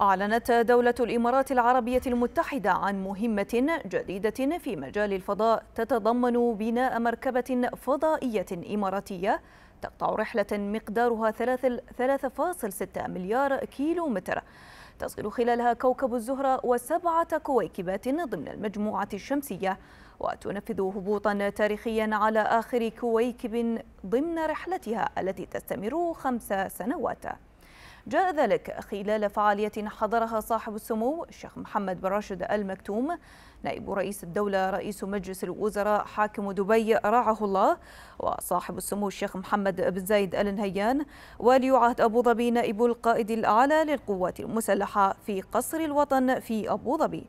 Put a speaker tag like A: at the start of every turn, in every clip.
A: أعلنت دولة الإمارات العربية المتحدة عن مهمة جديدة في مجال الفضاء تتضمن بناء مركبة فضائية إماراتية تقطع رحلة مقدارها 3.6 مليار كيلو متر تصل خلالها كوكب الزهرة وسبعة كويكبات ضمن المجموعة الشمسية وتنفذ هبوطا تاريخيا على آخر كويكب ضمن رحلتها التي تستمر خمس سنوات جاء ذلك خلال فعالية حضرها صاحب السمو الشيخ محمد بن راشد المكتوم نائب رئيس الدولة رئيس مجلس الوزراء حاكم دبي رعاه الله وصاحب السمو الشيخ محمد بن زايد آل نهيان ولي عهد أبو ظبي نائب القائد الأعلى للقوات المسلحة في قصر الوطن في أبو ظبي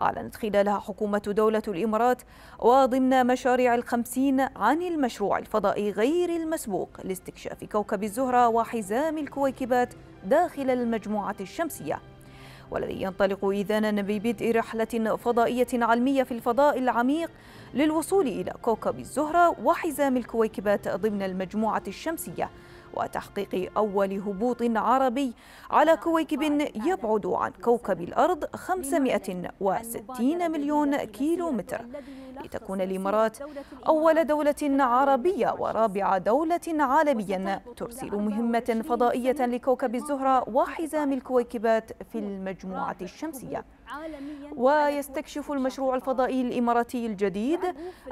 A: أعلنت خلالها حكومة دولة الإمارات وضمن مشاريع الخمسين عن المشروع الفضائي غير المسبوق لاستكشاف كوكب الزهرة وحزام الكويكبات داخل المجموعة الشمسية والذي ينطلق إذانا ببدء رحلة فضائية علمية في الفضاء العميق للوصول إلى كوكب الزهرة وحزام الكويكبات ضمن المجموعة الشمسية وتحقيق أول هبوط عربي على كويكب يبعد عن كوكب الأرض 560 مليون كيلو متر لتكون الإمارات أول دولة عربية ورابع دولة عالميا ترسل مهمة فضائية لكوكب الزهرة وحزام الكويكبات في المجموعة الشمسية ويستكشف المشروع الفضائي الإماراتي الجديد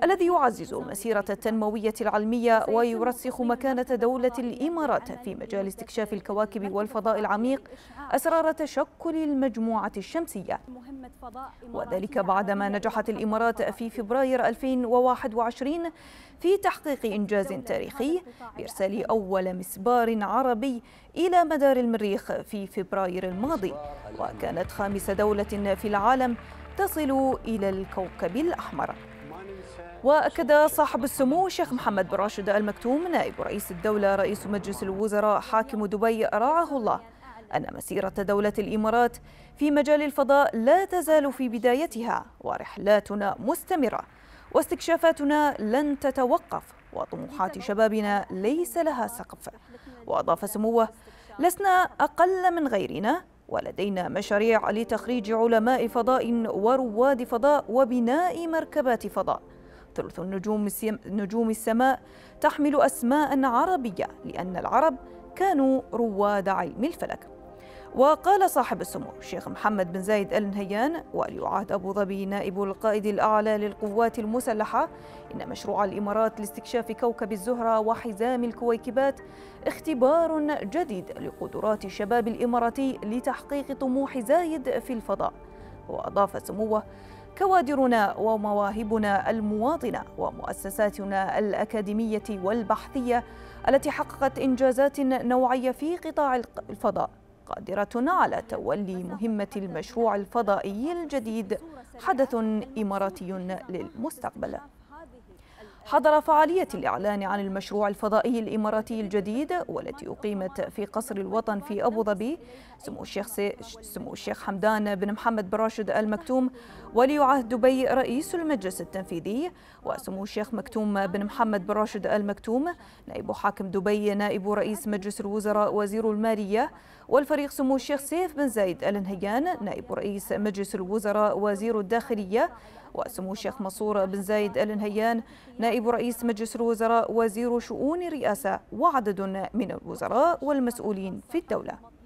A: الذي يعزز مسيرة التنموية العلمية ويرسخ مكانة دولة الإمارات في مجال استكشاف الكواكب والفضاء العميق أسرار تشكل المجموعة الشمسية وذلك بعدما نجحت الإمارات في فبراير فبراير 2021 في تحقيق إنجاز تاريخي بإرسال أول مسبار عربي إلى مدار المريخ في فبراير الماضي وكانت خامس دولة في العالم تصل إلى الكوكب الأحمر وأكد صاحب السمو الشيخ محمد بن راشد المكتوم نائب رئيس الدولة رئيس مجلس الوزراء حاكم دبي رعاه الله أن مسيرة دولة الإمارات في مجال الفضاء لا تزال في بدايتها ورحلاتنا مستمرة واستكشافاتنا لن تتوقف وطموحات شبابنا ليس لها سقف وأضاف سموه لسنا أقل من غيرنا ولدينا مشاريع لتخريج علماء فضاء ورواد فضاء وبناء مركبات فضاء ثلث النجوم نجوم السماء تحمل أسماء عربية لأن العرب كانوا رواد علم الفلك وقال صاحب السمو الشيخ محمد بن زايد آل نهيان ولي عهد أبو ظبي نائب القائد الأعلى للقوات المسلحة إن مشروع الإمارات لاستكشاف كوكب الزهرة وحزام الكويكبات اختبار جديد لقدرات الشباب الإماراتي لتحقيق طموح زايد في الفضاء وأضاف سموه كوادرنا ومواهبنا المواطنه ومؤسساتنا الاكاديميه والبحثيه التي حققت انجازات نوعيه في قطاع الفضاء قادرة على تولي مهمة المشروع الفضائي الجديد حدث إماراتي للمستقبل حضر فعالية الإعلان عن المشروع الفضائي الإماراتي الجديد والتي أقيمت في قصر الوطن في أبو ظبي سمو الشيخ سمو الشيخ حمدان بن محمد بن راشد آل مكتوم ولي عهد دبي رئيس المجلس التنفيذي وسمو الشيخ مكتوم بن محمد بن راشد آل مكتوم نائب حاكم دبي نائب رئيس مجلس الوزراء وزير المالية والفريق سمو الشيخ سيف بن زايد آل نهيان نائب رئيس مجلس الوزراء وزير الداخلية وسمو الشيخ منصور بن زايد آل نهيان نائب نائب رئيس مجلس الوزراء وزير شؤون الرئاسة وعدد من الوزراء والمسؤولين في الدولة